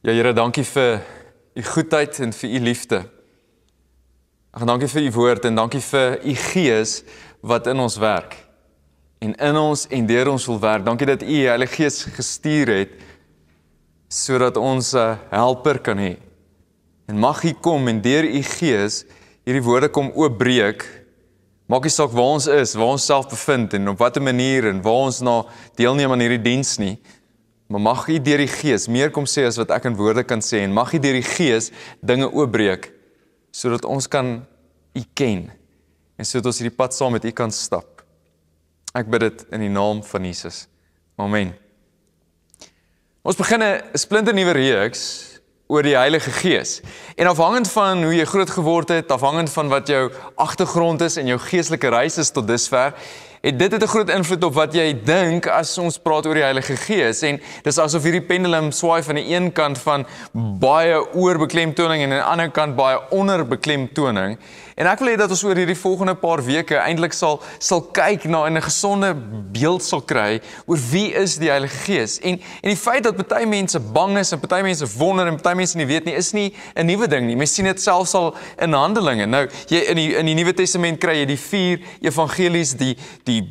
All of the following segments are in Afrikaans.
Ja Here, dankie vir u goedheid en vir u liefde. Ag dankie vir u woord en dankie vir u gees wat in ons werk. En in ons en deur ons wil werk. Dankie dat u Heilige Gees gestuur het sodat ons 'n helper kan hê. En mag u kom en deur u gees hierdie woorde kom oopbreek. Maak nie saak waar ons is, waar ons self bevind en op watter manier en waar ons na deelneem aan hierdie diens nie. Maar mag U deur die Gees meer kom sê as wat ek in woorde kan sê en mag U deur die Gees dinge oopbreek sodat ons kan U ken en sodat ons hierdie pad saam met U kan stap. Ek bid dit in die naam van Jesus. Amen. Ons begin 'n splinte nuwe reeks oor die Heilige Gees. En afhangend van hoe jy groot geword het, afhangend van wat jou agtergrond is en jou geestelike reis is tot dusver, het dit het 'n groot invloed op wat jy dink as ons praat oor die Heilige Gees en dis asof hierdie pendulum swaai van die een kant van baie oorbeklemtoning en aan die ander kant baie onderbeklemtoning. En ek wil hê dat ons oor hierdie volgende paar weke eintlik sal sal kyk na 'n gesonde beeld sal kry oor wie is die Heilige Gees. En en die feit dat party mense bang is en party mense wonder en party mense nie weet nie, is nie 'n nuwe ding nie. Mens sien dit selfs al in Handelinge. Nou, jy in die in die Nuwe Testament kry jy die vier evangelies, die die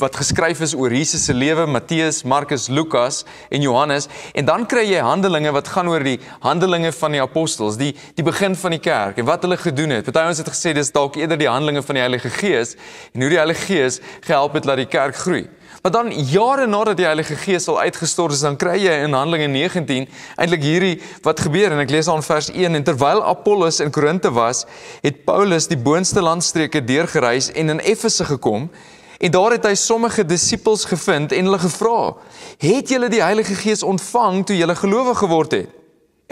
wat geskryf is oor Jesus se lewe, Matteus, Markus, Lukas en Johannes en dan kry jy Handelinge wat gaan oor die Handelinge van die apostels, die die begin van die kerk en wat hulle gedoen het. Party ons het gesê dis dalk eerder die Handelinge van die Heilige Gees en hoe die Heilige Gees gehelp het dat die kerk groei. Maar dan jare nadat die Heilige Gees al uitgestort is, dan kry jy in Handelinge 19 eintlik hierdie wat gebeur en ek lees aan vers 1 en terwyl Apollos in Korinte was, het Paulus die boonste landstreke deurgereis en in Efese gekom. En daar het hy sommige disippels gevind en hulle gevra: "Het julle die Heilige Gees ontvang toe julle gelowig geword het?"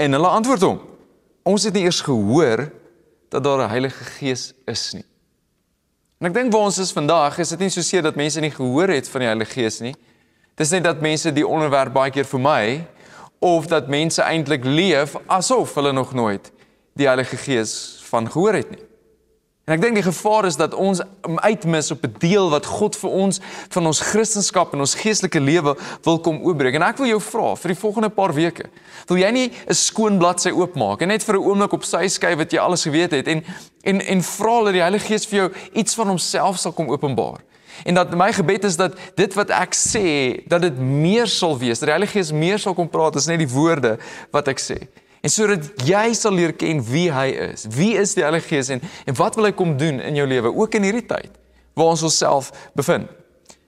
En hulle antwoord hom: "Ons het nie eers gehoor dat daar 'n Heilige Gees is nie." En ek dink waar ons is vandag, is dit nie soseer dat mense nie gehoor het van die Heilige Gees nie. Dit is net dat mense die onderwerp baie keer vir my of dat mense eintlik leef asof hulle nog nooit die Heilige Gees van gehoor het nie. En ek dink die gevaar is dat ons uitmis op 'n deel wat God vir ons van ons kristendom en ons geestelike lewe wil kom oopbreek. En ek wil jou vra vir die volgende paar weke. Wil jy nie 'n skoon bladsy oopmaak en net vir 'n oomblik op sy skyk wat jy alles geweet het en en en vra dat die Heilige Gees vir jou iets van homself sal kom openbaar? En dat my gebed is dat dit wat ek sê, dat dit meer sal wees. Dat die Heilige Gees meer sal kom praat as net die woorde wat ek sê en sodat jy sal leer ken wie hy is. Wie is die Heilige Gees en en wat wil hy kom doen in jou lewe ook in hierdie tyd waar ons onsself bevind.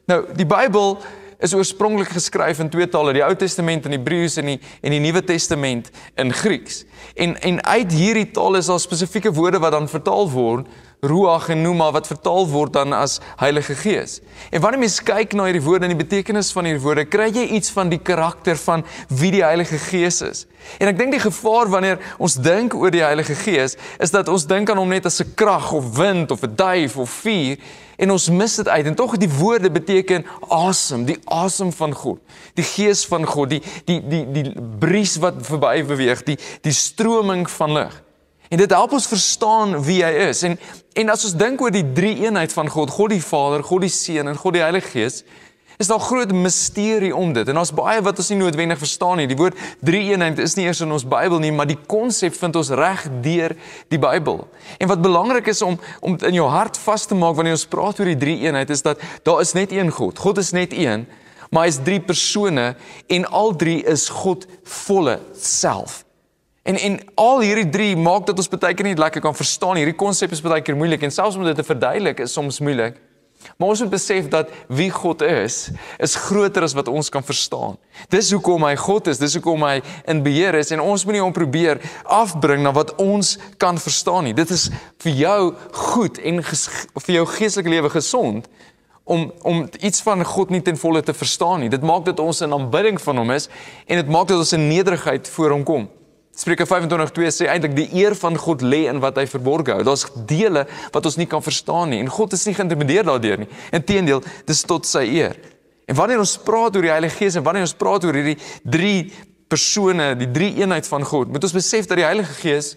Nou, die Bybel is oorspronklik geskryf in twee tale, die Ou Testament in Hebreëus en die en die Nuwe Testament in Grieks. En en uit hierdie tale is daar spesifieke woorde wat dan vertaal word Ruach en Numa wat vertaal word dan as Heilige Gees. En wanneer mens kyk na hierdie woorde en die betekenis van hierdie woorde, kry jy iets van die karakter van wie die Heilige Gees is. En ek dink die gevaar wanneer ons dink oor die Heilige Gees is dat ons dink aan hom net as 'n krag of wind of 'n duif of vuur en ons mis dit uit en tog die woorde beteken awesome, die asem van God, die gees van God, die die die die bries wat verby beweeg, die die stroming van lig. En dit help ons verstaan wie hy is. En en as ons dink oor die drie eenheid van God, God die Vader, God die Seun en God die Heilige Gees, is daar groot misterie om dit. En ons baie wat ons nie noodwendig verstaan nie. Die woord drie eenheid is nie eers in ons Bybel nie, maar die konsep vind ons reg deur die Bybel. En wat belangrik is om om in jou hart vas te maak wanneer ons praat oor die drie eenheid is dat daar is net een God. God is net een, maar hy's drie persone en al drie is God volle self. En en al hierdie drie maak dat ons baie keer nie lekker kan verstaan. Hierdie konsep is baie keer moeilik en selfs om dit te verduidelik is soms moeilik. Maar ons moet besef dat wie God is, is groter as wat ons kan verstaan. Dis hoekom hy God is, dis hoekom hy in beheer is en ons moenie hom probeer afbring na wat ons kan verstaan nie. Dit is vir jou goed en vir jou geestelike lewe gesond om om iets van God nie ten volle te verstaan nie. Dit maak dat ons in aanbidding van hom is en dit maak dat ons in nederigheid voor hom kom. Spreuke 25:2 sê eintlik die eer van God lê in wat hy verborg hou. Daar's dele wat ons nie kan verstaan nie en God is nie geïntimideer daardeur nie. Inteendeel, dis tot sy eer. En wanneer ons praat oor die Heilige Gees en wanneer ons praat oor hierdie drie persone, die drie eenheid van God, moet ons besef dat die Heilige Gees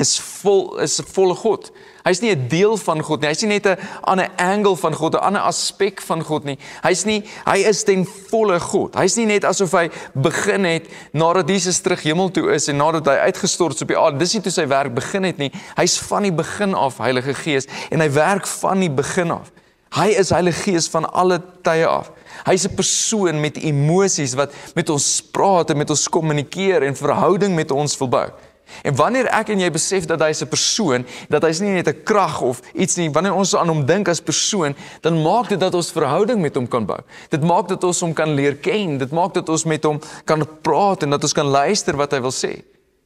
is vol is 'n volle God. Hy's nie 'n deel van God nie. Hy's nie net 'n ander angle van God, 'n ander aspek van God nie. Hy's nie hy is ten volle God. Hy's nie net asof hy begin het nadat Jesus terug hemel toe is en nadat hy uitgestort is op die aarde. Dis nie toe sy werk begin het nie. Hy's van die begin af Heilige Gees en hy werk van die begin af. Hy is Heilige Gees van alle tye af. Hy's 'n persoon met emosies wat met ons praat en met ons kommunikeer en verhouding met ons wil bou. En wanneer ek en jy besef dat hy 'n persoon, dat hy's nie net 'n krag of iets nie, wanneer ons aan hom dink as persoon, dan maak dit dat ons verhouding met hom kan bou. Dit maak dat ons hom kan leer ken, dit maak dat ons met hom kan praat en dat ons kan luister wat hy wil sê.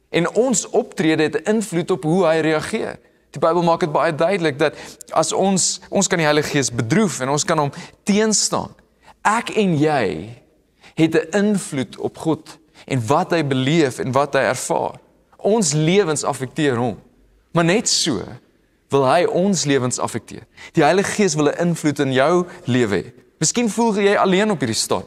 En ons optrede het 'n invloed op hoe hy reageer. Die Bybel maak dit baie duidelik dat as ons ons kan die Heilige Gees bedroef en ons kan hom teenstaan. Ek en jy het 'n invloed op God en wat hy beleef en wat hy ervaar ons lewens affekteer hom. Maar net so wil hy ons lewens affekteer. Die Heilige Gees wil 'n invloed in jou lewe hê. Miskien voel jy alleen op hierdie stad.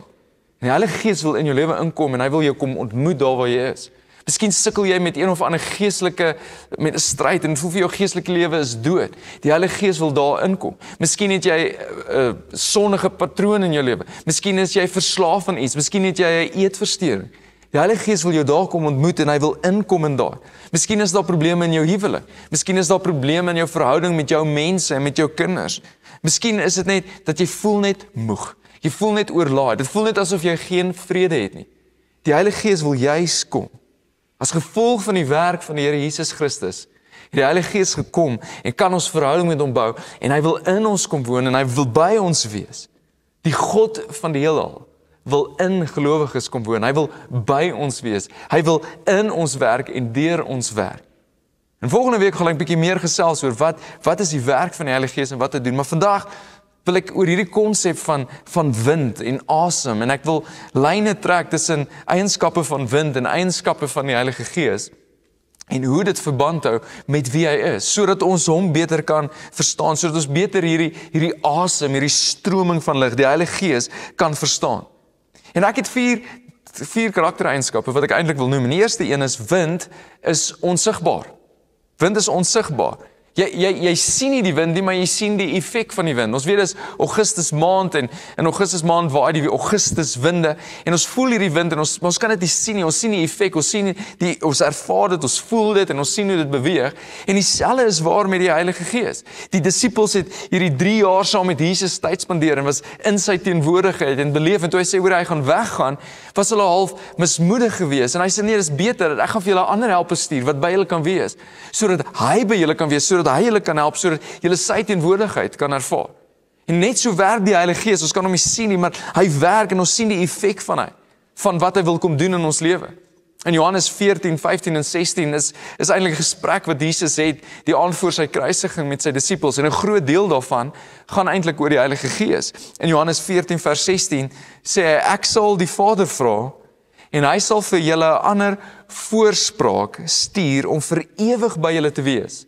En die Heilige Gees wil in jou lewe inkom en hy wil jou kom ontmoet daar waar jy is. Miskien sukkel jy met een of ander geestelike met 'n stryd en voel vir jou geestelike lewe is dood. Die Heilige Gees wil daar inkom. Miskien het jy 'n uh, eh, eh, sondige patroon in jou lewe. Miskien is jy verslaaf aan iets. Miskien het jy 'n eetversteuring. Die Heilige Gees wil jou daar kom ontmoet en hy wil inkom in daai. Miskien is daar probleme in jou huwelik. Miskien is daar probleme in jou verhouding met jou mense en met jou kinders. Miskien is dit net dat jy voel net moeg. Jy voel net oorlaai. Dit voel net asof jy geen vrede het nie. Die Heilige Gees wil juis kom. As gevolg van die werk van die Here Jesus Christus het die Heilige Gees gekom en kan ons verhouding met hom bou en hy wil in ons kom woon en hy wil by ons wees. Die God van die heelal wil in gelowiges kom woon. Hy wil by ons wees. Hy wil in ons werk en deur ons werk. En volgende week gaan ek 'n bietjie meer gesels oor wat wat is die werk van die Heilige Gees en wat dit doen. Maar vandag wil ek oor hierdie konsep van van wind en asem en ek wil lyne trek tussen eienskappe van wind en eienskappe van die Heilige Gees en hoe dit verband hou met wie hy is sodat ons hom beter kan verstaan sodat ons beter hierdie hierdie asem hierdie stroming van lig die Heilige Gees kan verstaan. En ek het vier vier karaktereienskappe wat ek eintlik wil noem. Die eerste een is wind is onsigbaar. Wind is onsigbaar. Jy jy jy sien nie die wind nie, maar jy sien die effek van die wind. Ons weet dis Augustus maand en in Augustus maand waai die Augustus winde en ons voel hierdie wind en ons ons kan dit nie sien nie. Ons sien die effek, ons sien die ons ervaar dit, ons voel dit en ons sien hoe dit beweeg. En dieselfde is waar met die Heilige Gees. Die disippels het hierdie 3 jaar saam met Jesus tyd spandeer en was in sy teenwoordigheid en beleef en toe hy sê hoor hy gaan weggaan, was hulle half mismoedig geweest en hy sê nee, dis beter dat ek gaan vir julle ander helpers stuur wat by julle kan wees sodat hy by julle kan wees. So sodat hy julle kan help sodat julle sy teenwoordigheid kan ervaar. En net so werk die Heilige Gees. Ons kan hom nie sien nie, maar hy werk en ons sien die effek van hy van wat hy wil kom doen in ons lewe. In Johannes 14, 15 en 16 is is eintlik 'n gesprek wat Jesus het die aand voor sy kruisiging met sy disippels en 'n groot deel daarvan gaan eintlik oor die Heilige Gees. In Johannes 14 vers 16 sê hy ek sal die Vader vra en hy sal vir julle 'n ander voorspraak stuur om vir ewig by julle te wees.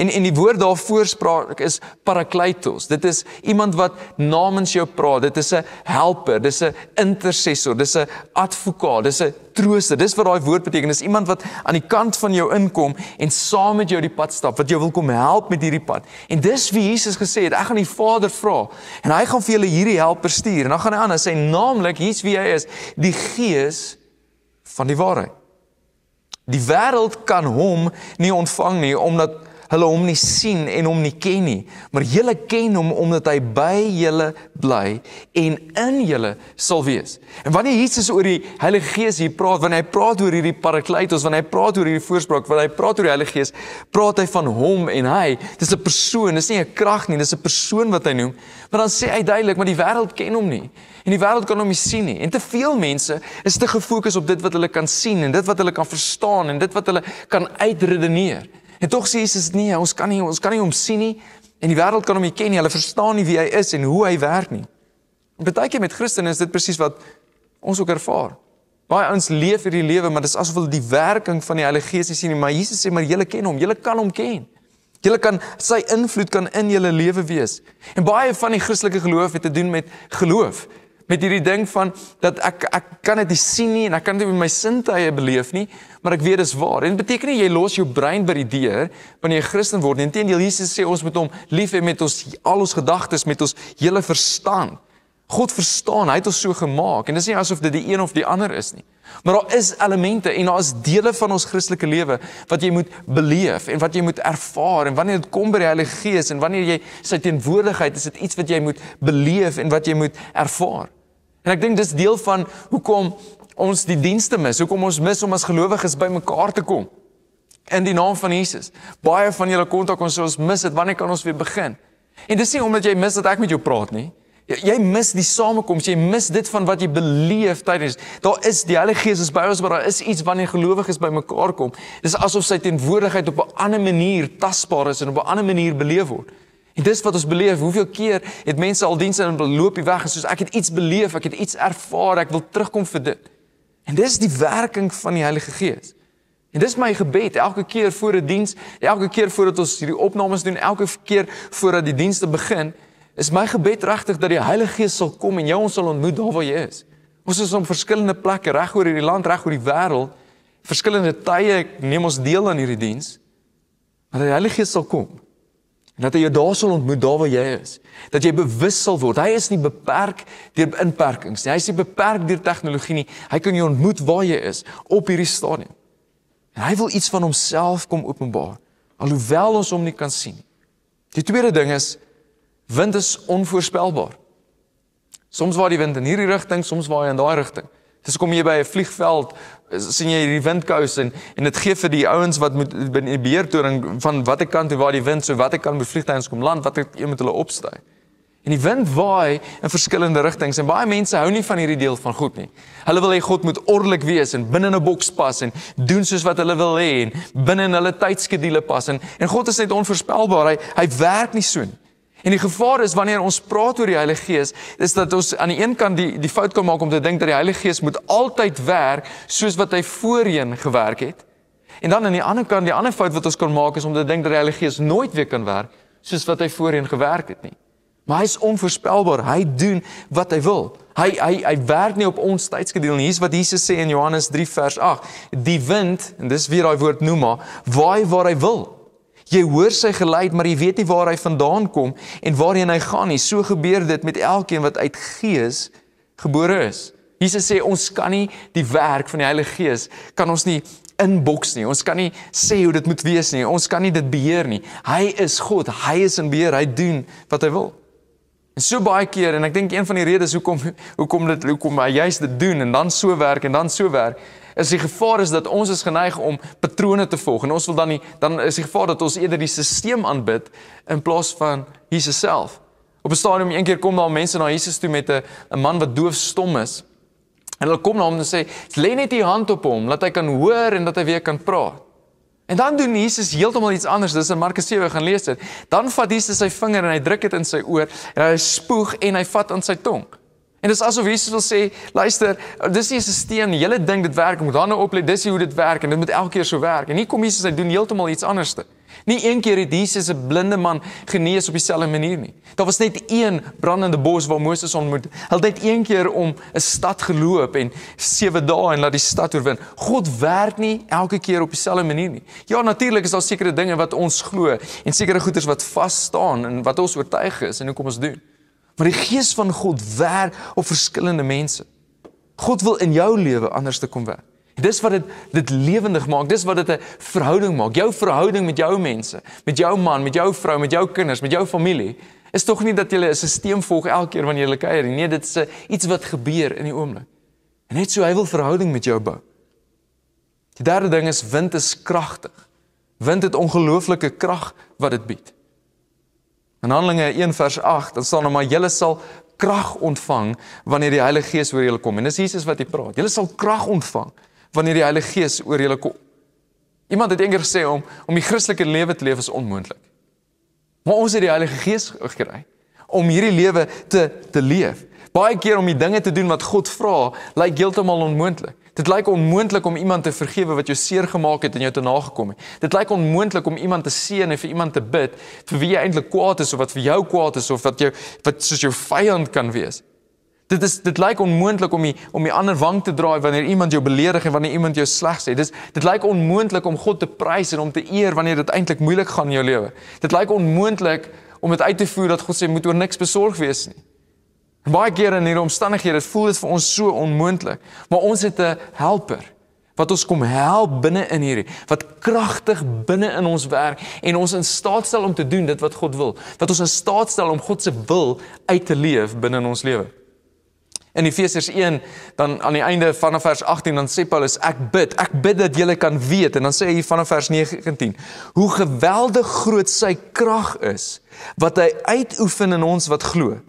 En en die woord daarvoor spraak is parakletos. Dit is iemand wat namens jou praat. Dit is 'n helper, dis 'n intercessor, dis 'n advokaat, dis 'n trooster. Dis wat daai woord beteken. Dis iemand wat aan die kant van jou inkom en saam met jou die pad stap, wat jou wil kom help met hierdie pad. En dis wie Jesus gesê het, ek gaan die Vader vra en hy gaan vir julle hierdie helper stuur. En dan gaan hy aan en sê naamlik hier's wie hy is, die Gees van die waarheid. Die wêreld kan hom nie ontvang nie omdat hulle hom nie sien en hom nie ken nie, maar julle ken hom omdat hy by julle bly en in julle sal wees. En wanneer Jesus oor die Heilige Gees hier praat, wanneer hy praat oor hierdie Parakletos, wanneer hy praat oor hierdie voorspraak, wanneer hy praat oor die Heilige Gees, praat hy van hom en hy, dis 'n persoon, dis nie 'n krag nie, dis 'n persoon wat hy noem. Maar dan sê hy duidelik, maar die wêreld ken hom nie. En die wêreld kan hom nie sien nie. En te veel mense is te gefokus op dit wat hulle kan sien en dit wat hulle kan verstaan en dit wat hulle kan uitredeneer. En tog sê Jesus nie, ons kan nie, ons kan nie hom sien nie en die wêreld kan hom nie ken nie. Hulle verstaan nie wie hy is en hoe hy werk nie. Partykeer met Christene is dit presies wat ons ook ervaar. Baie ons leef hierdie lewe, maar dit is asof hulle die werking van die Heilige Gees sien, maar Jesus sê maar julle ken hom, julle kan hom ken. Julle kan sy invloed kan in julle lewe wees. En baie van die Christelike geloof het te doen met geloof met hierdie ding van dat ek ek kan dit nie sien nie en ek kan dit met my sintuie beleef nie, maar ek weet dis waar. En dit beteken nie jy los jou brein by die deur wanneer jy Christen word nie. Inteendeel Jesus sê ons moet hom lief hê met ons al ons gedagtes, met ons hele verstand. God verstaan, hy het ons so gemaak en dit is nie asof dit die een of die ander is nie. Maar daar is elemente en daar is dele van ons Christelike lewe wat jy moet beleef en wat jy moet ervaar en wanneer dit kom by die Heilige Gees en wanneer jy sy teenwoordigheid is dit iets wat jy moet beleef en wat jy moet ervaar. En ek dink dis deel van hoekom ons die dienste mis, hoekom ons mis om as gelowiges bymekaar te kom in die naam van Jesus. Baie van julle kontak ons sê ons mis dit, wanneer kan ons weer begin? En dis nie omdat jy mis dat ek met jou praat nie jy mis die samekoms, jy mis dit van wat jy beleef tydens. Daar is die Heilige Gees is by ons, maar daar is iets wanneer gelowiges bymekaar kom. Dis asof sy teenwoordigheid op 'n ander manier tasbaar is en op 'n ander manier beleef word. En dis wat ons beleef. Hoeveel keer het mense al dienste en loop die weg en soos ek het iets beleef, ek het iets ervaar, ek wil terugkom vir dit. En dis die werking van die Heilige Gees. En dis my gebed elke keer voor 'n die diens, elke keer voordat ons hierdie opnames doen, elke keer voordat die dienste begin, is my gebed regtig dat die Heilige Gees sal kom en jou ons sal ontmoet daar waar jy is. Ons is op verskillende plekke reg oor hierdie land, reg oor die wêreld, verskillende tye ek neem ons deel aan hierdie diens. Maar die Heilige Gees sal kom. Dat hy jou daar sal ontmoet daar waar jy is. Dat jy bewus sal word. Hy is nie beperk deur inperkings nie. Hy is nie beperk deur tegnologie nie. Hy kan jou ontmoet waar jy is op hierdie stadium. En hy wil iets van homself kom openbaar alhoewel ons hom nie kan sien nie. Die tweede ding is Wind is onvoorspelbaar. Soms waar die wind in hierdie rigting, soms waar hy in daai rigting. Dis kom jy by 'n vliegveld, eh, sien jy hierdie windkous en en dit gee vir die ouens wat moet in die beheerdoring van watter kant toe waar die wind, so watter kant moet vliegtuigs kom land, watter een moet hulle opstyg. En die wind waai in verskillende rigtings en baie mense hou nie van hierdie deel van God nie. Hulle wil hê God moet ordelik wees en binne 'n boks pas en doen soos wat hulle wil hê en binne hulle tydskedules pas en en God is net onvoorspelbaar. Hy hy werk nie so nie. En die gevaar is wanneer ons praat oor die Heilige Gees, is dat ons aan die een kant die die fout kan maak om te dink dat die Heilige Gees moet altyd werk soos wat hy voorheen gewerk het. En dan aan die ander kant, die ander fout wat ons kan maak is om te dink dat die Heilige Gees nooit weer kan werk soos wat hy voorheen gewerk het nie. Maar hy is onvoorspelbaar. Hy doen wat hy wil. Hy hy hy werk nie op ons tydskedule nie. Hier's wat Jesus sê in Johannes 3 vers 8. Die wind, en dis weer daai woord pneuma, waai waar hy wil. Jy hoor sy geluid, maar jy weet nie waar hy vandaan kom en waarheen hy gaan nie. So gebeur dit met elkeen wat uit Gees gebore is. Jesus sê ons kan nie die werk van die Heilige Gees kan ons nie inboks nie. Ons kan nie sê hoe dit moet wees nie. Ons kan nie dit beheer nie. Hy is God. Hy is in beheer. Hy doen wat hy wil. En so baie keer en ek dink een van die redes hoekom hoekom dit hoekom hy juist dit doen en dan so werk en dan so werk is die gevaar is dat ons is geneig om patrone te volg en ons wil dan nie dan is die gevaar dat ons eerder die stelsel aanbid in plaas van Jesus self. Op 'n stadium een keer kom daar mense na Jesus toe met 'n 'n man wat doof stom is. En hulle kom na hom en sê, "Lê net u hand op hom, laat hy kan hoor en dat hy weer kan praat." En dan doen Jesus heeltemal iets anders. Dis in Markus 7 gaan lees dit. Dan vat Jesus sy vinger en hy druk dit in sy oor en hy spoeg en hy vat aan sy tong. En dit is asof Jesus wil sê, luister, dis nie 'n stelsel nie. Julle dink dit werk, moet dan nou oplet, dis hoe dit werk en dit moet elke keer so werk. En nie kom Jesus hy doen heeltemal iets anderste. Nie een keer het Jesus 'n blinde man genees op dieselfde manier nie. Daar was net een brandende bos waar Moses ontmoet. Hy het net een keer om 'n stad geloop en 7 dae en laat die stad oorwin. God werk nie elke keer op dieselfde manier nie. Ja, natuurlik is daar sekere dinge wat ons glo en sekere goeders wat vas staan en wat ons oortuig is en hoe kom ons doen? Want die gees van God werk op verskillende mense. God wil in jou lewe anders te kom werk. Dis wat dit dit lewendig maak. Dis wat dit 'n verhouding maak. Jou verhouding met jou mense, met jou man, met jou vrou, met jou kinders, met jou familie is tog nie dat jy 'n stelsel volg elke keer wanneer jy kuier nie. Nee, dit is iets wat gebeur in die oomblik. En net so hy wil verhouding met jou bou. Die derde ding is wind is kragtig. Wind het ongelooflike krag wat dit bied. In Handelinge 1 vers 8, dan staan daar er, maar julle sal krag ontvang wanneer die Heilige Gees oor julle kom. En dis Jesus wat hy praat. Julle sal krag ontvang wanneer die Heilige Gees oor julle kom. Iemand het eendag gesê om om die Christelike lewe te leef is onmoontlik. Maar ons het die Heilige Gees gekry om hierdie lewe te te leef. Baie keer om die dinge te doen wat God vra, lyk heeltemal onmoontlik dit lyk onmoontlik om iemand te vergewe wat jou seer gemaak het en jou te nagekom het. Dit lyk onmoontlik om iemand te seën en vir iemand te bid vir wie jy eintlik kwaad is of wat vir jou kwaad is of wat jou wat soos jou vyand kan wees. Dit is dit lyk onmoontlik om die om die ander wang te draai wanneer iemand jou beledig en wanneer iemand jou sleg sê. Dis dit lyk onmoontlik om God te prys en om te eer wanneer dit eintlik moeilik gaan in jou lewe. Dit lyk onmoontlik om dit uit te voer dat God sê moet oor niks besorg wees nie. Baie kere in hierdie omstandighede voel dit vir ons so onmoontlik, maar ons het 'n helper wat ons kom help binne in hierdie wat kragtig binne in ons werk en ons in staat stel om te doen dit wat God wil, wat ons in staat stel om God se wil uit te leef binne in ons lewe. In Efesiërs 1 dan aan die einde vanaf vers 18 dan sê Paulus ek bid ek bid dat julle kan weet en dan sê hy vanaf vers 19 hoe geweldig groot sy krag is wat hy uitoefen in ons wat glo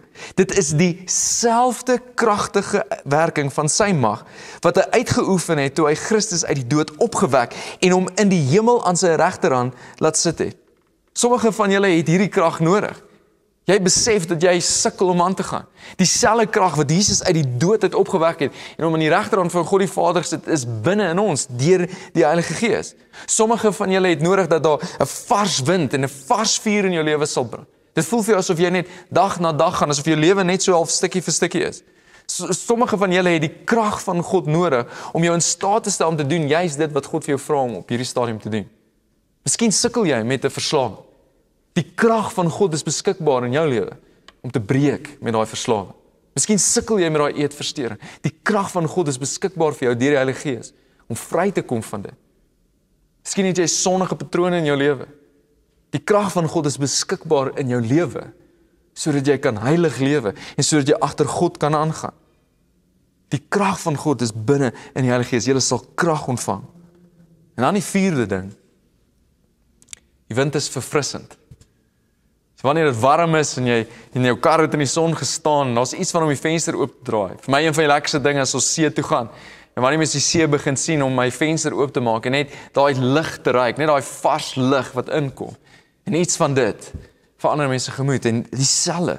dit is dieselfde kragtige werking van sy mag wat hy uitgeoefen het toe hy Christus uit die dood opgewek en hom in die hemel aan sy regterhand laat sit het sommige van julle het hierdie krag nodig Jy besef dat jy sukkel om aan te gaan. Dieselfde krag wat Jesus uit die dood het opgewek het en om aan die regterhand van God die Vader sit, is binne in ons deur die Heilige Gees. Sommige van julle het nodig dat daar 'n vars wind en 'n vars vuur in jou lewe sal bring. Dit voel vir jou asof jy net dag na dag gaan, asof jou lewe net so half stukkie vir stukkie is. Sommige van julle het die krag van God nodig om jou in staat te stel om te doen juis dit wat God vir jou vra om op hierdie stadium te doen. Miskien sukkel jy met 'n verslawing. Die krag van God is beskikbaar in jou lewe om te breek met daai verslawing. Miskien sukkel jy met daai eetversteuring. Die krag van God is beskikbaar vir jou deur die Heilige Gees om vry te kom van dit. Miskien het jy sondige patrone in jou lewe. Die krag van God is beskikbaar in jou lewe sodat jy kan heilig lewe en sodat jy agter God kan aangaan. Die krag van God is binne in die Heilige Gees. Jy sal krag ontvang. En dan die vierde ding. Die wind is verfrissend. So wanneer dit warm is en jy in jou kar het in die son gestaan, daar's iets van om die venster oop te draai. Vir my een van die lekkerste dinge is om see toe gaan. En wanneer jy die see begin sien om my venster oop te maak en net daai lig te ruik, net daai vars lig wat inkom. En iets van dit verander mense gemoed en dieselfde.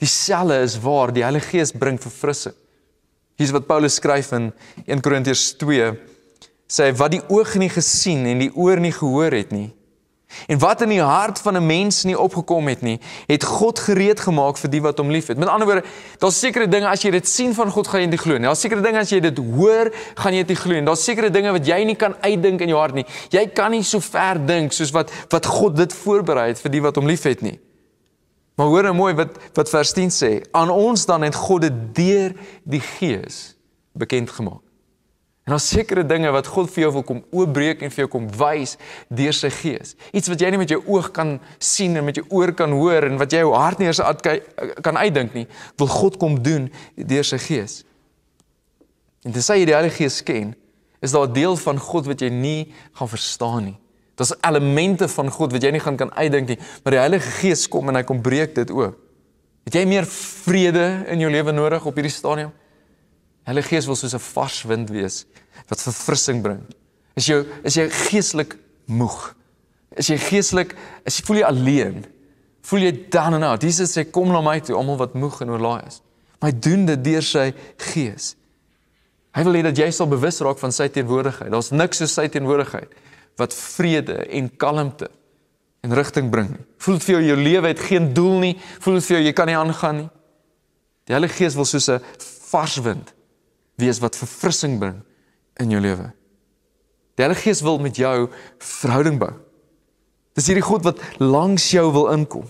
Dieselfde is waar die Heilige Gees bring verfrissing. Hier is wat Paulus skryf in 1 Korintiërs 2 sê wat die oog nie gesien en die oor nie gehoor het nie En wat in die hart van 'n mens nie opgekom het nie, het God gereed gemaak vir die wat hom liefhet. Met ander woorde, daar's sekere dinge as jy dit sien van God, gaan jy dit glo. Daar's sekere dinge as jy dit hoor, gaan jy dit glo. Daar's sekere dinge wat jy nie kan uitdink in jou hart nie. Jy kan nie so ver dink soos wat wat God dit voorberei het vir die wat hom liefhet nie. Maar hoor nou mooi wat wat vers 10 sê. Aan ons dan het God dit deur die Gees bekend gemaak. En daar's sekere dinge wat God vir jou wil kom oopbreek en vir jou kom wys deur sy gees. Iets wat jy nie met jou oog kan sien en met jou oor kan hoor en wat jy jou hart nie eens kan uitdink nie, wil God kom doen deur sy gees. En dit sê jy die Heilige Gees ken, is daar 'n deel van God wat jy nie gaan verstaan nie. Daar's elemente van God wat jy nie gaan kan uitdink nie, maar die Heilige Gees kom en hy kom breek dit oop. Het jy meer vrede in jou lewe nodig op hierdie stadium? Heilige Gees wil soos 'n vars wind wees wat verfrissing bring. Is jou is jy geestelik moeg? Is jy geestelik is jy voel jy alleen? Voel jy down and out? Jesus sê kom na my toe almal wat moeg en oorlaai is. Maar hy doen dit deur sy Gees. Hy wil hê dat jy sal bewus raak van sy teenwoordigheid. Daar's niks soos sy teenwoordigheid wat vrede en kalmte en rigting bring. Voel dit vir jou jou lewe het geen doel nie? Voel dit vir jou jy kan nie aangaan nie? Die Heilige Gees wil soos 'n vars wind wees wat verfrissing bring in jou lewe. Die Heilige Gees wil met jou verhouding bou. Dis hierdie God wat langs jou wil inkom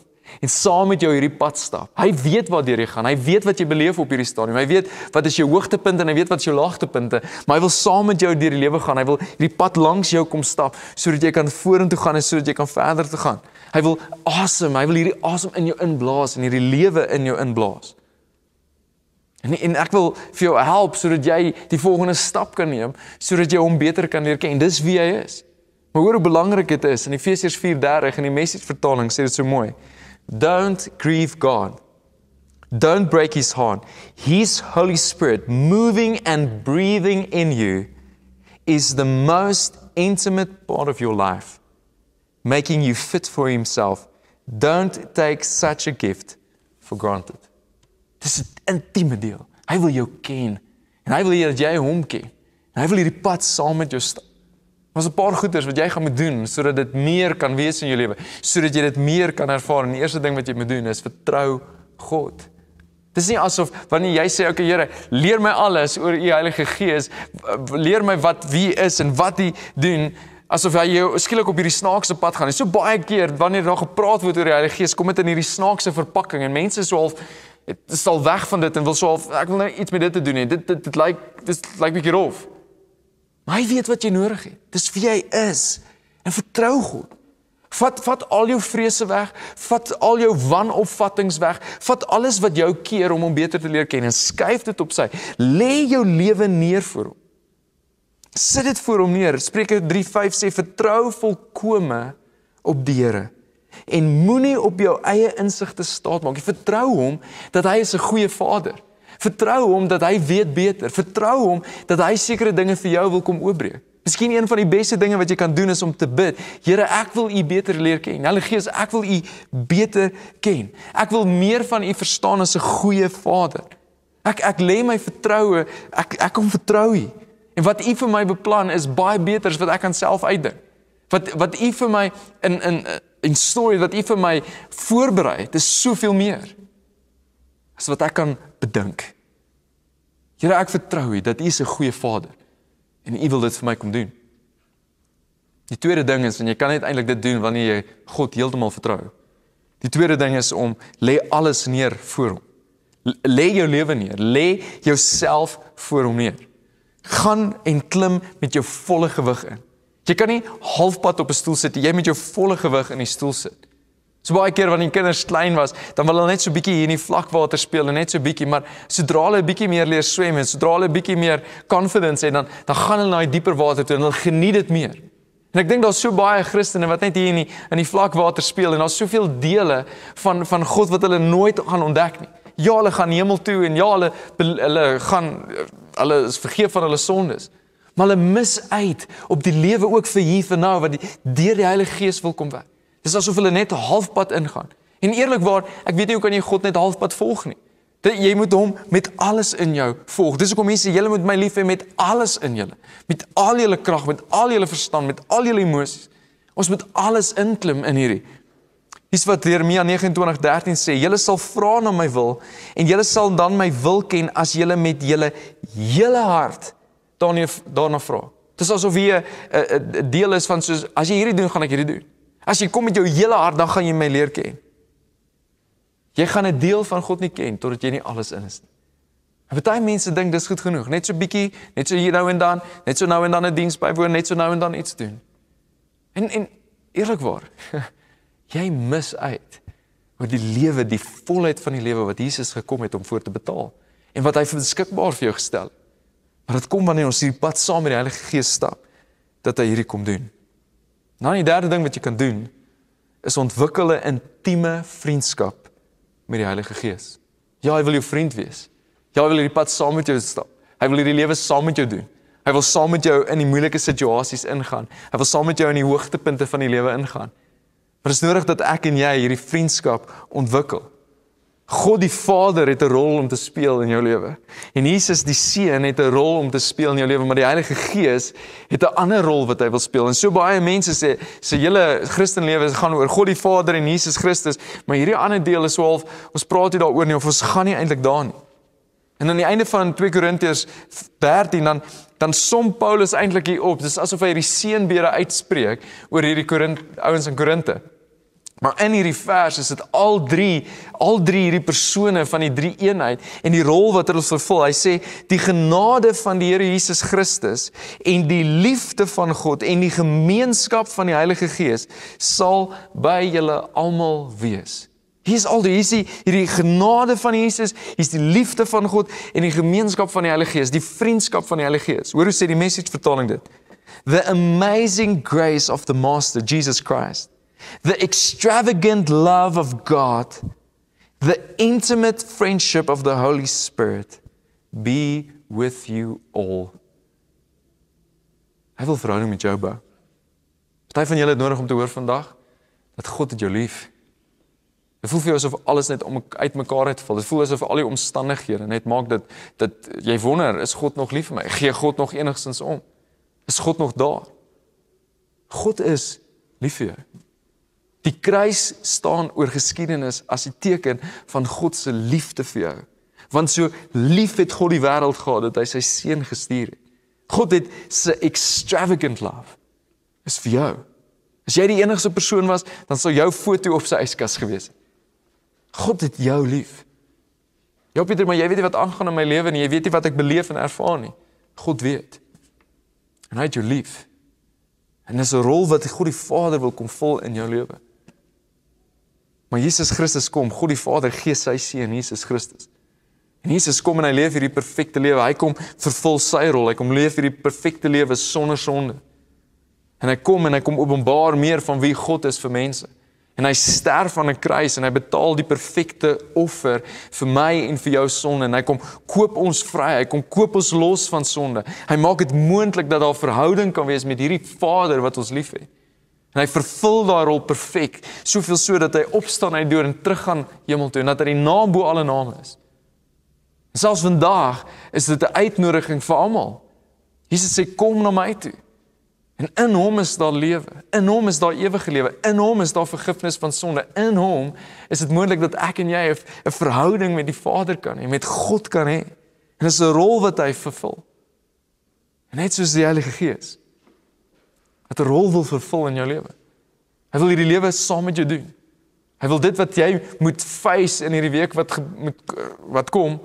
en saam met jou hierdie pad stap. Hy weet waartoe jy gaan. Hy weet wat jy beleef op hierdie stadium. Hy weet wat is jou hoogtepunte en hy weet wat is jou laagtepunte, maar hy wil saam met jou deur die lewe gaan. Hy wil hierdie pad langs jou kom stap sodat jy kan vorentoe gaan en sodat jy kan verder te gaan. Hy wil asem, awesome, hy wil hierdie asem awesome in jou inblaas en hierdie lewe in jou inblaas. En, en ek wil vir jou help sodat jy die volgende stap kan neem sodat jy hom beter kan leer ken. Dis wie hy is. Maar hoor hoe belangrik dit is. In Efesiërs 4:30 in die Message vertaling sê dit so mooi. Don't grieve God. Don't break his heart. His Holy Spirit moving and breathing in you is the most intimate part of your life, making you fit for himself. Don't take such a gift for granted. Dis 'n intieme deel. Hy wil jou ken en hy wil hê dat jy hom ken. En hy wil hierdie pad saam met jou stap. Ons 'n paar goeders wat jy gaan moet doen sodat dit meer kan wees in jou lewe, sodat jy dit meer kan ervaar. En die eerste ding wat jy moet doen is vertrou God. Dit is nie asof wanneer jy sê okay Here, leer my alles oor u Heilige Gees, leer my wat wie is en wat hy doen, asof hy jou skielik op hierdie snaakse pad gaan. Dit is so baie keer wanneer daar gepraat word oor die Heilige Gees, kom dit in hierdie snaakse verpakking en mense is so half het is al weg van dit en wil swaaf ek wil nou iets met dit te doen hê dit dit dit lyk dis lyk bietjie rof maar hy weet wat jy nodig het dis wie jy is en vertrou God vat vat al jou vrese weg vat al jou wanopvattinge weg vat alles wat jou keer om hom beter te leer ken en skuif dit op sy lê jou lewe neer voor hom sit dit voor hom neer spreuke 3:5 sê vertrou volkome op die Here en moenie op jou eie insig te staat maak. Vertrou hom dat hy is 'n goeie vader. Vertrou hom dat hy weet beter. Vertrou hom dat hy sekere dinge vir jou wil kom oopbreek. Miskien een van die beste dinge wat jy kan doen is om te bid. Here, ek wil U beter leer ken. Heilige Gees, ek wil U beter ken. Ek wil meer van U verstaan as 'n goeie vader. Ek ek lê my vertroue, ek ek kom vertrou U. En wat U vir my beplan is baie beter as wat ek aan self uitdink. Wat wat U vir my in in en stories wat u vir my voorberei het, is soveel meer as wat ek kan bedink. Here, ek vertrou u dat u 'n goeie Vader en u wil dit vir my kom doen. Die tweede ding is, want jy kan net eintlik dit doen wanneer jy God heeltemal vertrou. Die tweede ding is om lê alles neer voor hom. Lê jou lewe neer, lê jouself voor hom neer. Gaan en klim met jou volle gewig in. Jy kan nie halfpad op 'n stoel sit nie. Jy moet jou volle gewig in die stoel sit. So baie keer wanneer die kinders klein was, dan wil hulle net so bietjie hier in die vlakwater speel en net so bietjie, maar sodra hulle 'n bietjie meer leer swem en sodra hulle 'n bietjie meer confidence het, dan dan gaan hulle na die dieper water toe en hulle geniet dit meer. En ek dink daar's so baie Christene wat net hier in die in die vlakwater speel en daar's soveel dele van van God wat hulle nooit gaan ontdek nie. Ja, hulle gaan hemel toe en ja, hulle hulle gaan hulle is vergeef van hulle sondes maar hulle mis uit op die lewe ook vir hier vir nou wat die, deur die Heilige Gees wil kom werk. Dis asof hulle net halfpad ingaan. En eerlikwaar, ek weet nie hoe kan jy God net halfpad volg nie. Dat jy moet hom met alles in jou volg. Dis hoekom mense, julle moet my lief hê met alles in julle. Met al julle krag, met al julle verstand, met al julle emosies. Ons moet alles inklim in hierdie. Dis wat Jeremia 29:13 sê, julle sal vra na my wil en julle sal dan my wil ken as julle met julle hele hart daarna daarna vra. Dit is asof jy 'n deel is van soos as jy hierdie doen, gaan ek hierdie doen. As jy kom met jou hele hart, dan gaan jy my leer ken. Jy gaan 'n deel van God nie ken totdat jy nie alles in is nie. Party mense dink dis goed genoeg, net so bietjie, net so hier nou en dan, net so nou en dan 'n diens bywoon, net so nou en dan iets doen. En en eerlikwaar, jy mis uit oor die lewe, die volheid van die lewe wat Jesus gekom het om voor te betaal en wat hy beskikbaar vir jou gestel het. Maar dit kom wanneer ons hierdie pad saam met die Heilige Gees stap dat hy hierdie kom doen. Nou die derde ding wat jy kan doen is ontwikkel 'n intieme vriendskap met die Heilige Gees. Ja, hy wil jou vriend wees. Ja, hy wil hierdie pad saam met jou stap. Hy wil hierdie lewe saam met jou doen. Hy wil saam met jou in die moeilike situasies ingaan. Hy wil saam met jou in die hoogtepunte van die lewe ingaan. Maar dit is nodig dat ek en jy hierdie vriendskap ontwikkel. God die Vader het 'n rol om te speel in jou lewe. En Jesus die Seun het 'n rol om te speel in jou lewe, maar die Heilige Gees het 'n ander rol wat hy wil speel. En so baie mense sê se hele Christenlewe gaan oor God die Vader en Jesus Christus, maar hierdie ander deel is swaalf. Ons praat hier daaroor nie of ons gaan nie eintlik daarin. En aan die einde van 2 Korintiërs 13 dan dan som Paulus eintlik hier op. Dis asof hy hierdie seënbede uitspreek oor hierdie Korint ouens in Korinte. Maar in hierdie vers is dit al drie, al drie hierdie persone van die drie eenheid en die rol wat hulle vervul. Hy sê die genade van die Here Jesus Christus en die liefde van God en die gemeenskap van die Heilige Gees sal by julle almal wees. Hier is al die hier is hierdie genade van Jesus, hier's die liefde van God en die gemeenskap van die Heilige Gees, die vriendskap van die Heilige Gees. Hoor hoe sê die message vertaling dit? The amazing grace of the Master Jesus Christ the extravagant love of God, the intimate friendship of the Holy Spirit be with you all. Hy wil verhouding met jou bou. Party van julle het nodig om te hoor vandag dat God dit jou lief. Dit voel vir jou asof alles net om uitmekaar uitval. Dit voel asof al die omstandighede net maak dat dat jy wonder, is God nog lief vir my? Gee God nog enigstens om? Is God nog daar? God is lief vir jou. Die kruis staan oor geskiedenis as 'n teken van God se liefde vir jou. Want so lief het God die wêreld gehad dat hy sy seun gestuur het. God het se extravagant love is vir jou. As jy die enigste persoon was, dan sou jou foto op sy yskas gewees het. God het jou lief. Ja Pieter, maar jy weet nie wat aangaan in my lewe nie. Jy weet nie wat ek beleef en ervaar nie. God weet. En hy het jou lief. En dis 'n rol wat God die Vader wil kom vul in jou lewe. Maar Jesus Christus kom, God die Vader gee sy seun Jesus Christus. En Jesus kom en hy leef hierdie perfekte lewe. Hy kom vervul sy rol. Hy kom leef hierdie perfekte lewe sonder sonde. En hy kom en hy kom openbaar meer van wie God is vir mense. En hy sterf aan 'n kruis en hy betaal die perfekte offer vir my en vir jou sonde en hy kom koop ons vry, hy kom koop ons los van sonde. Hy maak dit moontlik dat daar verhouding kan wees met hierdie Vader wat ons liefhet. En hy vervul daai rol perfek, soveel so dat hy opstaan uit dood en teruggaan hemel toe en dat hy die naam bo alle name is. En selfs vandag is dit 'n uitnodiging vir almal. Jesus sê kom na my toe. En in hom is daar lewe. In hom is daar ewige lewe. In hom is daar vergifnis van sonde. In hom is dit moontlik dat ek en jy 'n verhouding met die Vader kan hê, met God kan hê. En dis 'n rol wat hy vervul. Net soos die Heilige Gees wat 'n rol wil vervul in jou lewe. Hy wil hierdie lewe saam met jou doen. Hy wil dit wat jy moet face in hierdie week wat moet wat kom,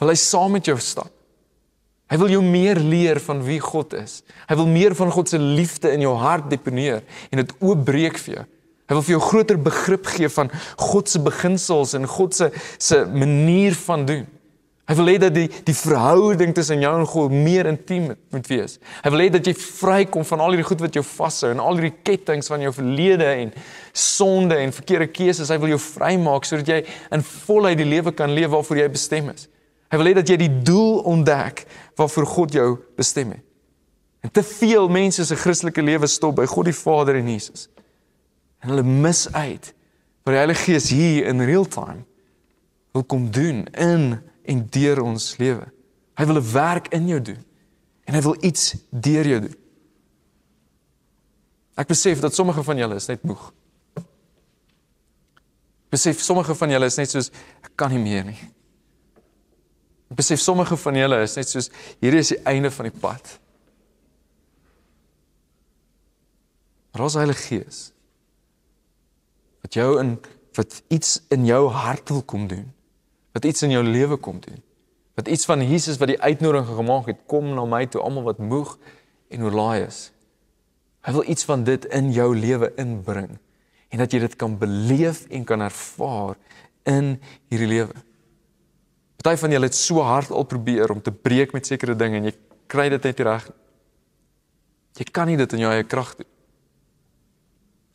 wil hy saam met jou stap. Hy wil jou meer leer van wie God is. Hy wil meer van God se liefde in jou hart deponeer en dit oopbreek vir jou. Hy wil vir jou groter begrip gee van God se beginsels en God se se manier van doen. Hy wil hê dat die die verhouding tussen jou en God meer intiem moet wees. Hy wil hê dat jy vrykom van al hierdie goed wat jou vashou en al hierdie kettinge van jou verlede en sonde en verkeerde keuses. Hy wil jou vrymaak sodat jy in volheid die lewe kan leef waarvoor jy bestem is. Hy wil hê dat jy die doel ontdek waarvoor God jou bestem het. En te veel mense se Christelike lewe stop by God die Vader en Jesus. En hulle mis uit wat die Heilige Gees hier in real time wil kom doen in en deur ons lewe. Hy wil 'n werk in jou doen en hy wil iets deur jou doen. Ek besef dat sommige van julle is net moeg. Besef sommige van julle is net soos ek kan nie meer nie. Besef sommige van julle is net soos hierdie is die einde van die pad. Rose Heilige Gees wat jou in wat iets in jou hart wil kom doen wat iets in jou lewe kom doen. Wat iets van Jesus wat die uitnodiging gemaak het, kom na my toe almal wat moeg en oorlaai is. Hy wil iets van dit in jou lewe inbring en dat jy dit kan beleef en kan ervaar in hierdie lewe. Party van julle het so hard al probeer om te breek met sekere dinge en jy kry dit net reg. Jy kan nie dit in jou eie krag doen.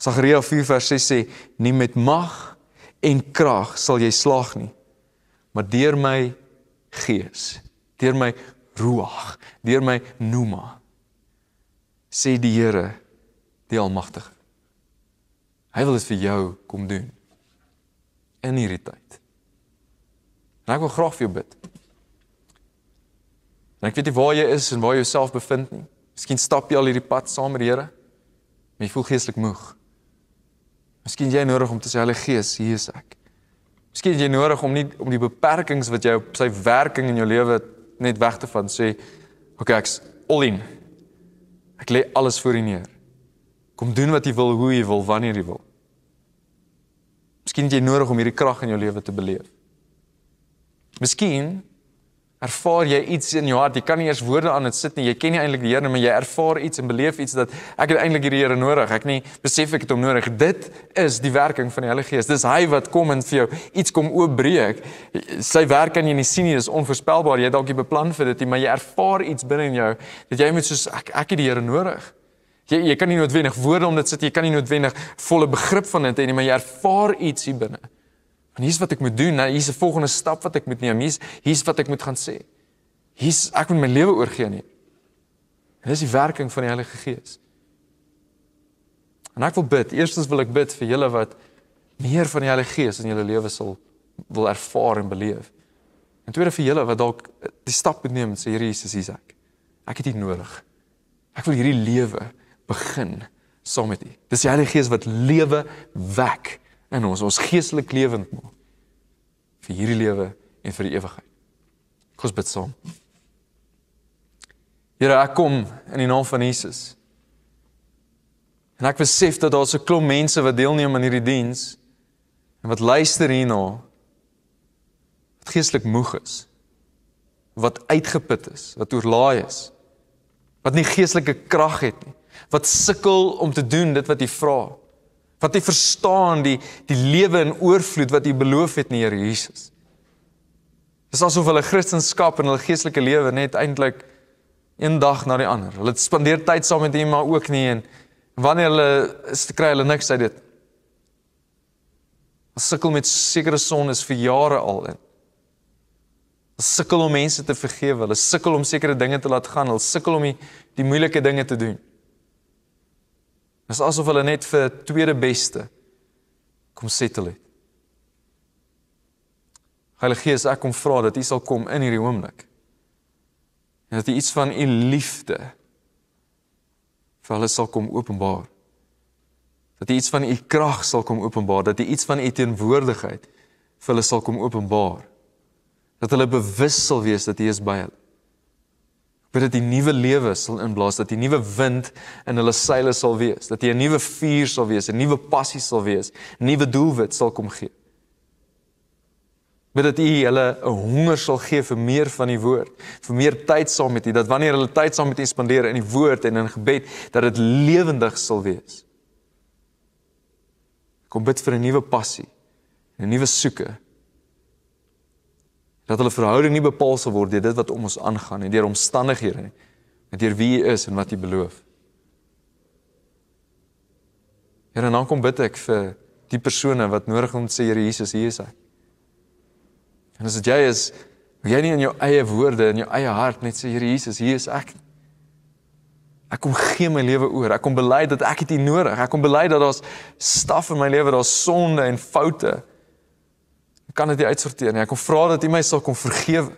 Sagaria 4:6 sê: "Nie met mag en krag sal jy slaag nie, maar deur my gees, deur my ruach, deur my numa sê die Here die almagtige. Hy wil dit vir jou kom doen in hierdie tyd. En ek wil graag vir jou bid. En ek weet nie waar jy is en waar jy jouself bevind nie. Miskien stap jy al hierdie pad saam met die Here. Jy voel geestelik moeg. Miskien jy nodig om te sê Heilige Gees, hier is ek. Miskien jy nodig om nie om die beperkings wat jy op sy werking in jou lewe net weg te van sê okay ek's all in. Ek lê alles voor U neer. Kom doen wat U wil, hoe U wil, wanneer U wil. Miskien jy nodig om hierdie krag in jou lewe te beleef. Miskien ervaar jy iets in jou hart. Jy kan nie eers woorde aan dit sit nie. Jy ken nie eintlik die Here, maar jy ervaar iets en beleef iets dat ek het eintlik hierdie Here nodig. Ek nie besef ek het hom nodig. Dit is die werking van die Heilige Gees. Dis hy wat kom en vir jou iets kom oopbreek. Sy werk kan jy nie sien nie. Dis onvoorspelbaar. Jy dalk jy beplan vir dit, maar jy ervaar iets binne in jou dat jy moet soos ek ek het die Here nodig. Jy jy kan nie noodwendig woorde om dit sit. Jy kan nie noodwendig volle begrip van dit hê nie, maar jy ervaar iets hier binne. En hier's wat ek moet doen. Nou hier's 'n volgende stap wat ek moet neem. Hier's hier's wat ek moet gaan sê. Hier's ek moet my lewe oorgee aan nee. U. En dis die werking van die Heilige Gees. En ek wil bid. Eerstens wil ek bid vir julle wat meer van die Heilige Gees in julle lewe sal wil ervaar en beleef. En tweede vir julle wat dalk die stap moet neem en sê Here Jesus, hier's ek. Ek het U nodig. Ek wil hierdie lewe begin saam met U. Dis die Heilige Gees wat lewe wek in ons, ons geestelik lewend maak vir hierdie lewe en vir die ewigheid. Kom ons bid saam. Here, ek kom in die naam van Jesus. En ek besef dat daar so 'n klomp mense wat deelneem aan hierdie diens en wat luister hierna wat geestelik moeg is, wat uitgeput is, wat oorlaai is, wat nie geestelike krag het nie, wat sukkel om te doen dit wat U vra wat nie verstaan die die lewe in oorvloed wat U beloof het nie, Here Jesus. Dit is asof hulle Christendom en hulle geestelike lewe net eintlik een dag na die ander. Hulle spandeer tyd saam met U, maar ook nie en wanneer hulle kry hulle niks uit dit. Hulle sukkel met sekere sondes vir jare al in. Hulle sukkel om mense te vergewe, hulle sukkel om sekere dinge te laat gaan, hulle sukkel om die, die moeilike dinge te doen. Dis asof hulle net vir tweede beste kom settle het. Heilige Gees, ek kom vra dat U sal kom in hierdie oomblik. En dat U iets van U liefde vir hulle sal kom openbaar. Dat U iets van U krag sal kom openbaar, dat U iets van U teenwoordigheid vir hulle sal kom openbaar. Dat hulle bewus sal wees dat U is by hulle. Bid dat die nuwe lewe sal inblaas, dat die nuwe wind in hulle seile sal wees, dat jy 'n nuwe vuur sal wees, 'n nuwe passie sal wees, nuwe doelwit sal kom gee. Bid dat U hulle 'n honger sal gee vir meer van die woord, vir meer tyd saam met U, dat wanneer hulle tyd saam met U spandeer in die woord en in gebed, dat dit lewendig sal wees. Kom bid vir 'n nuwe passie, 'n nuwe soeke dat hulle verhouding nie bepaal sal word deur dit wat om ons aangaan en deur omstandighede nie maar deur wie U is en wat U beloof. Here en dan kom bid ek vir die persone wat nodig het om te sê Here Jesus hier is ek. En as dit jy is, wil jy nie in jou eie woorde en jou eie hart net sê Here Jesus hier is ek. Ek kom gee my lewe oor. Ek kom bely dat ek dit nodig. Ek kom bely dat daar's staf in my lewe, daar's sonde en foute kan dit nie uitsorteer nie. Ek kom vra dat U my sal kom vergewe.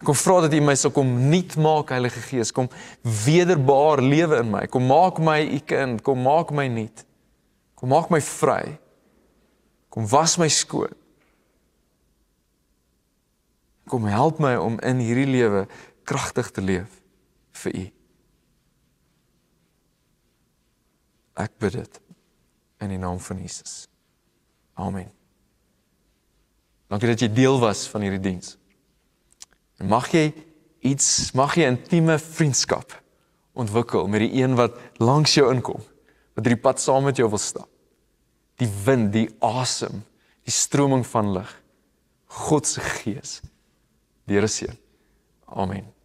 Ek kom vra dat U my sal kom nuut maak, Heilige Gees, kom wederbaar lewe in my. Kom maak my U kind, kom maak my nuut. Kom maak my vry. Kom was my skoon. Kom help my om in hierdie lewe kragtig te leef vir U. Ek bid dit in die naam van Jesus. Amen. Dankie dat jy deel was van hierdie diens. En mag jy iets, mag jy 'n intieme vriendskap ontwikkel met die een wat langs jou inkom, wat hierdie pad saam met jou wil stap. Die wind, die asem, die stroming van lig. God se gees. Here seën. Amen.